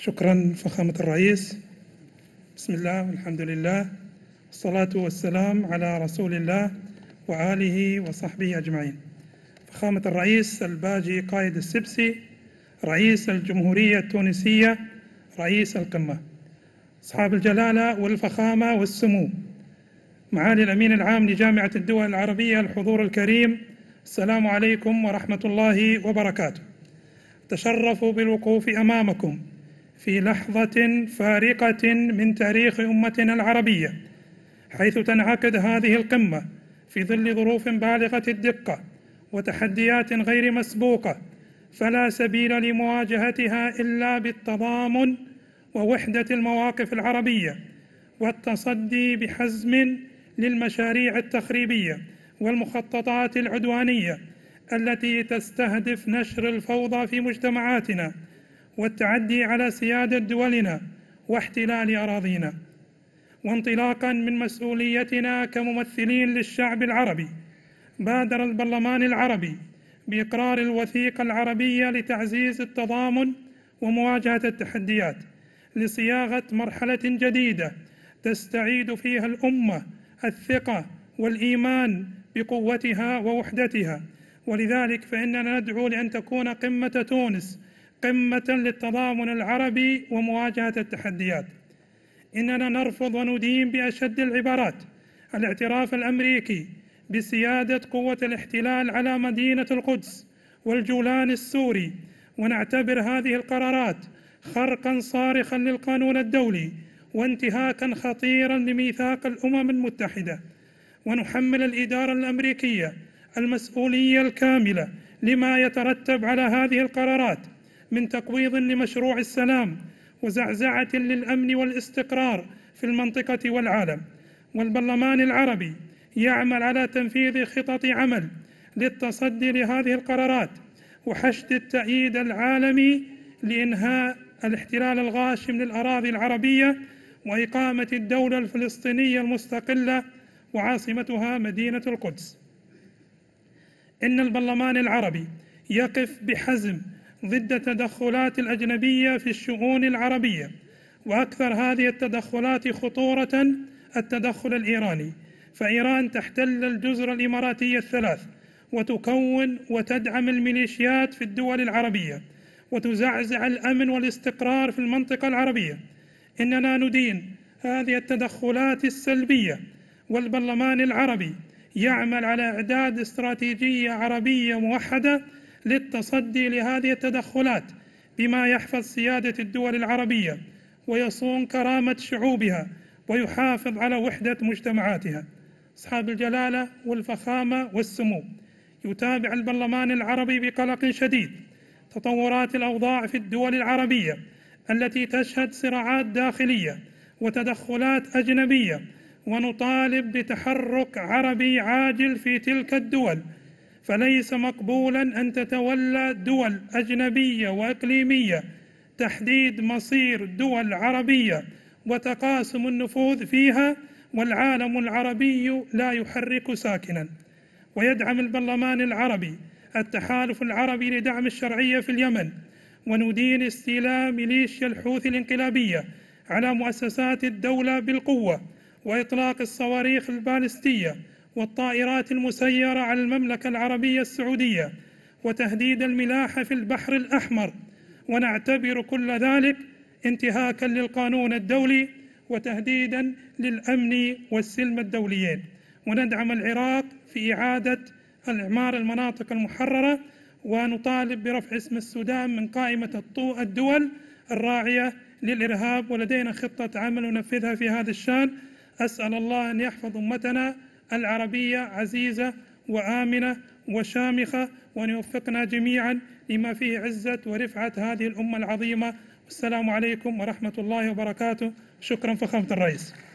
شكرا فخامة الرئيس بسم الله والحمد لله والصلاة والسلام على رسول الله وآله وصحبه أجمعين فخامة الرئيس الباجي قائد السبسي رئيس الجمهورية التونسية رئيس القمة أصحاب الجلالة والفخامة والسمو معالي الأمين العام لجامعة الدول العربية الحضور الكريم السلام عليكم ورحمة الله وبركاته تشرفوا بالوقوف أمامكم في لحظة فارقة من تاريخ أمتنا العربية حيث تنعقد هذه القمة في ظل ظروف بالغة الدقة وتحديات غير مسبوقة فلا سبيل لمواجهتها إلا بالتضامن ووحدة المواقف العربية والتصدي بحزم للمشاريع التخريبية والمخططات العدوانية التي تستهدف نشر الفوضى في مجتمعاتنا والتعدي على سيادة دولنا واحتلال أراضينا وانطلاقا من مسؤوليتنا كممثلين للشعب العربي بادر البرلمان العربي بإقرار الوثيقة العربية لتعزيز التضامن ومواجهة التحديات لصياغة مرحلة جديدة تستعيد فيها الأمة الثقة والإيمان بقوتها ووحدتها ولذلك فإننا ندعو لأن تكون قمة تونس قمة للتضامن العربي ومواجهة التحديات إننا نرفض وندين بأشد العبارات الاعتراف الأمريكي بسيادة قوة الاحتلال على مدينة القدس والجولان السوري ونعتبر هذه القرارات خرقا صارخا للقانون الدولي وانتهاكا خطيرا لميثاق الأمم المتحدة ونحمل الإدارة الأمريكية المسؤولية الكاملة لما يترتب على هذه القرارات من تقويض لمشروع السلام وزعزعه للامن والاستقرار في المنطقه والعالم والبرلمان العربي يعمل على تنفيذ خطط عمل للتصدي لهذه القرارات وحشد التأييد العالمي لإنهاء الاحتلال الغاشم للأراضي العربية وإقامة الدولة الفلسطينية المستقلة وعاصمتها مدينة القدس. إن البرلمان العربي يقف بحزم ضد التدخلات الأجنبية في الشؤون العربية وأكثر هذه التدخلات خطورة التدخل الإيراني فإيران تحتل الجزر الإماراتية الثلاث وتكون وتدعم الميليشيات في الدول العربية وتزعزع الأمن والاستقرار في المنطقة العربية إننا ندين هذه التدخلات السلبية والبرلمان العربي يعمل على إعداد استراتيجية عربية موحدة للتصدي لهذه التدخلات بما يحفظ سيادة الدول العربية ويصون كرامة شعوبها ويحافظ على وحدة مجتمعاتها أصحاب الجلالة والفخامة والسمو يتابع البرلمان العربي بقلق شديد تطورات الأوضاع في الدول العربية التي تشهد صراعات داخلية وتدخلات أجنبية ونطالب بتحرك عربي عاجل في تلك الدول فليس مقبولا أن تتولى دول أجنبية وإقليمية تحديد مصير دول عربية وتقاسم النفوذ فيها والعالم العربي لا يحرك ساكنا ويدعم البرلمان العربي التحالف العربي لدعم الشرعية في اليمن وندين استيلاء ميليشيا الحوثي الانقلابية على مؤسسات الدولة بالقوة وإطلاق الصواريخ البالستية والطائرات المسيرة على المملكة العربية السعودية وتهديد الملاحة في البحر الأحمر ونعتبر كل ذلك انتهاكا للقانون الدولي وتهديدا للأمن والسلم الدوليين وندعم العراق في إعادة الإعمار المناطق المحررة ونطالب برفع اسم السودان من قائمة الدول الراعية للإرهاب ولدينا خطة عمل ننفذها في هذا الشان أسأل الله أن يحفظ أمتنا العربية عزيزة وآمنة وشامخة وأن يوفقنا جميعا لما فيه عزة ورفعة هذه الأمة العظيمة والسلام عليكم ورحمة الله وبركاته شكرا فخامة الرئيس